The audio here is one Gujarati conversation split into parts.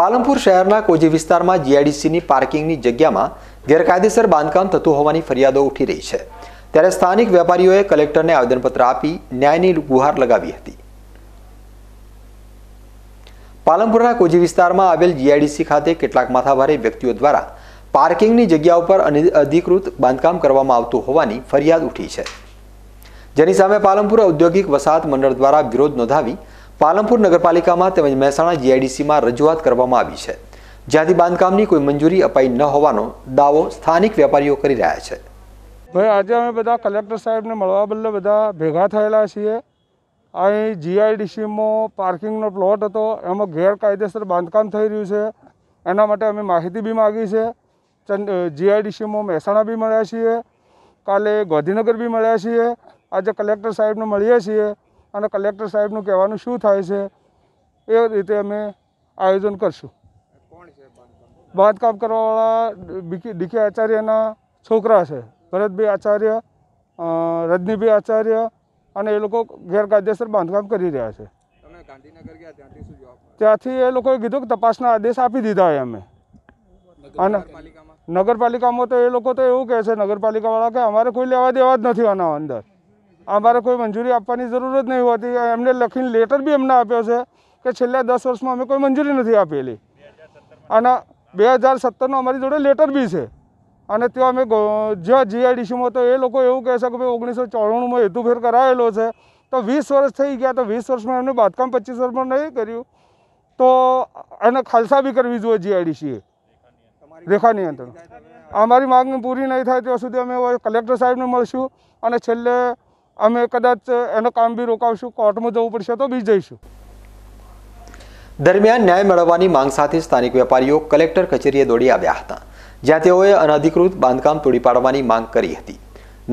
પાલનપુર શહેરના કોજી વિસ્તારમાં જીઆઈડીસીની પાર્કિંગની જગ્યામાં ગેરકાયદેસર બાંધકામ થતું હોવાની ફરિયાદો ઉઠી રહી છે ત્યારે સ્થાનિક વેપારીઓએ કલેક્ટરને આવેદનપત્ર આપી ન્યાયની ગુહાર લગાવી હતી પાલનપુરના કોજી વિસ્તારમાં આવેલ જીઆઈડીસી ખાતે કેટલાક માથાભારે વ્યક્તિઓ દ્વારા પાર્કિંગની જગ્યા ઉપર અધિકૃત બાંધકામ કરવામાં આવતું હોવાની ફરિયાદ ઉઠી છે જેની સામે પાલનપુર ઔદ્યોગિક વસાહત મંડળ દ્વારા વિરોધ નોંધાવી પાલનપુર નગરપાલિકામાં તેમજ મહેસાણા જીઆઈડીસીમાં રજૂઆત કરવામાં આવી છે જ્યાંથી બાંધકામની કોઈ મંજૂરી અપાઈ ન હોવાનો દાવો સ્થાનિક વેપારીઓ કરી રહ્યા છે ભાઈ આજે અમે બધા કલેક્ટર સાહેબને મળવા બદલે બધા ભેગા થયેલા છીએ અહીં જીઆઈડીસીમાં પાર્કિંગનો પ્લોટ હતો એમાં ગેરકાયદેસર બાંધકામ થઈ રહ્યું છે એના માટે અમે માહિતી બી માગી છે જીઆઈડીસીમાં મહેસાણા બી મળ્યા છીએ કાલે ગાંધીનગર બી મળ્યા છીએ આજે કલેક્ટર સાહેબને મળીએ છીએ અને કલેક્ટર સાહેબનું કહેવાનું શું થાય છે એ રીતે અમે આયોજન કરશું બાંધકામ કરવાવાળા ડીકે આચાર્યના છોકરા છે ભરતભાઈ આચાર્ય રજનીભાઈ આચાર્ય અને એ લોકો ગેરકાયદેસર બાંધકામ કરી રહ્યા છે ત્યાંથી એ લોકોએ કીધું કે તપાસના આદેશ આપી દીધા હોય અમે અને નગરપાલિકામાં તો એ લોકો તો એવું કહે છે નગરપાલિકાવાળા કે અમારે કોઈ લેવા દેવા જ નથી આના અંદર અમારે કોઈ મંજૂરી આપવાની જરૂર જ નહીં હોતી એમને લખીને લેટર બી એમને આપ્યો છે કે છેલ્લા દસ વર્ષમાં અમે કોઈ મંજૂરી નથી આપેલી અને બે હજાર સત્તરનો અમારી જોડે લેટર બી છે અને ત્યાં અમે જ્યાં જીઆઈડીસીમાં તો એ લોકો એવું કહે છે કે ભાઈ ઓગણીસો ચોરાણુંમાં હેતુફેર કરાયેલો છે તો વીસ વર્ષ થઈ ગયા તો વીસ વર્ષમાં એમને બાંધકામ પચીસ વર્ષમાં નહીં કર્યું તો એને ખાલસા બી કરવી જોઈએ જીઆઈડીસીએ રેખા નિયંત્રણ અમારી માગણી પૂરી નહીં થાય ત્યાં સુધી અમે કલેક્ટર સાહેબને મળશું અને છેલ્લે અમે કદાચ એનો કામ બી રોકાવશું કોર્ટમાં જવું પડશે તો બી જઈશું દરમિયાન ન્યાય મેળવવાની માંગ સાથે સ્થાનિક વેપારીઓ કલેક્ટર કચેરીએ દોડી આવ્યા હતા જ્યાં તેઓએ અનધિકૃત બાંધકામ તોડી પાડવાની માંગ કરી હતી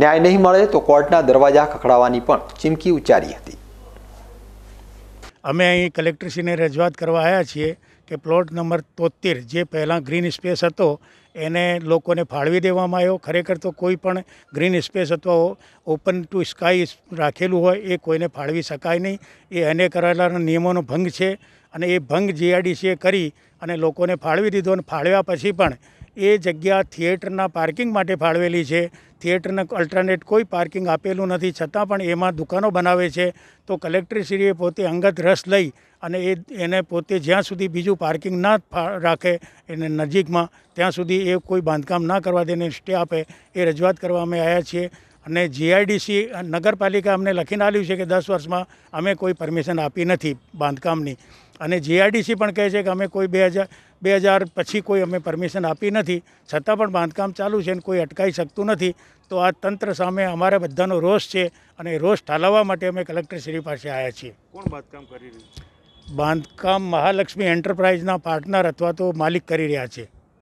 ન્યાય નહીં મળે તો કોર્ટના દરવાજા ખખડાવવાની પણ ચીમકી ઉચ્ચારી હતી અમે અહીં કલેક્ટરશ્રીને રજૂઆત કરવા આવ્યા છીએ કે પ્લોટ નંબર તોતેર જે પહેલાં ગ્રીન સ્પેસ હતો એને લોકોને ફાળવી દેવામાં આવ્યો ખરેખર તો કોઈ પણ ગ્રીન સ્પેસ અથવા ઓપન ટુ સ્કાય રાખેલું હોય એ કોઈને ફાળવી શકાય નહીં એ એને કરેલા નિયમોનો ભંગ છે અને એ ભંગ જીઆઈડીસીએ કરી અને લોકોને ફાળવી દીધો અને ફાળવ્યા પછી પણ એ જગ્યા થિયેટરના પાર્કિંગ માટે ફાળવેલી છે થિયેટરને અલ્ટરનેટ કોઈ પાર્કિંગ આપેલું નથી છતાં પણ એમાં દુકાનો બનાવે છે તો કલેક્ટરશ્રીએ પોતે અંગત રસ લઈ અને એ એને પોતે જ્યાં સુધી બીજું પાર્કિંગ ના રાખે એને નજીકમાં ત્યાં સુધી એ કોઈ બાંધકામ ના કરવા દે સ્ટે આપે એ રજૂઆત કરવા અમે આવ્યા છીએ અને જીઆઈડીસી નગરપાલિકા અમને લખીને આવ્યું છે કે દસ વર્ષમાં અમે કોઈ પરમિશન આપી નથી બાંધકામની અને જીઆઈડીસી પણ કહે છે કે અમે કોઈ બે હજાર બે હજાર પછી કોઈ અમે પરમિશન આપી નથી છતાં પણ બાંધકામ ચાલુ છે અને કોઈ અટકાઈ શકતું નથી તો આ તંત્ર સામે અમારા બધાનો રોષ છે અને રોષ ઠાલવવા માટે અમે કલેક્ટરશ્રી પાસે આવ્યા છીએ કોણ બાંધકામ કરી રહ્યું બાંધકામ મહાલક્ષ્મી એન્ટરપ્રાઇઝના પાર્ટનર અથવા તો માલિક કરી રહ્યા છે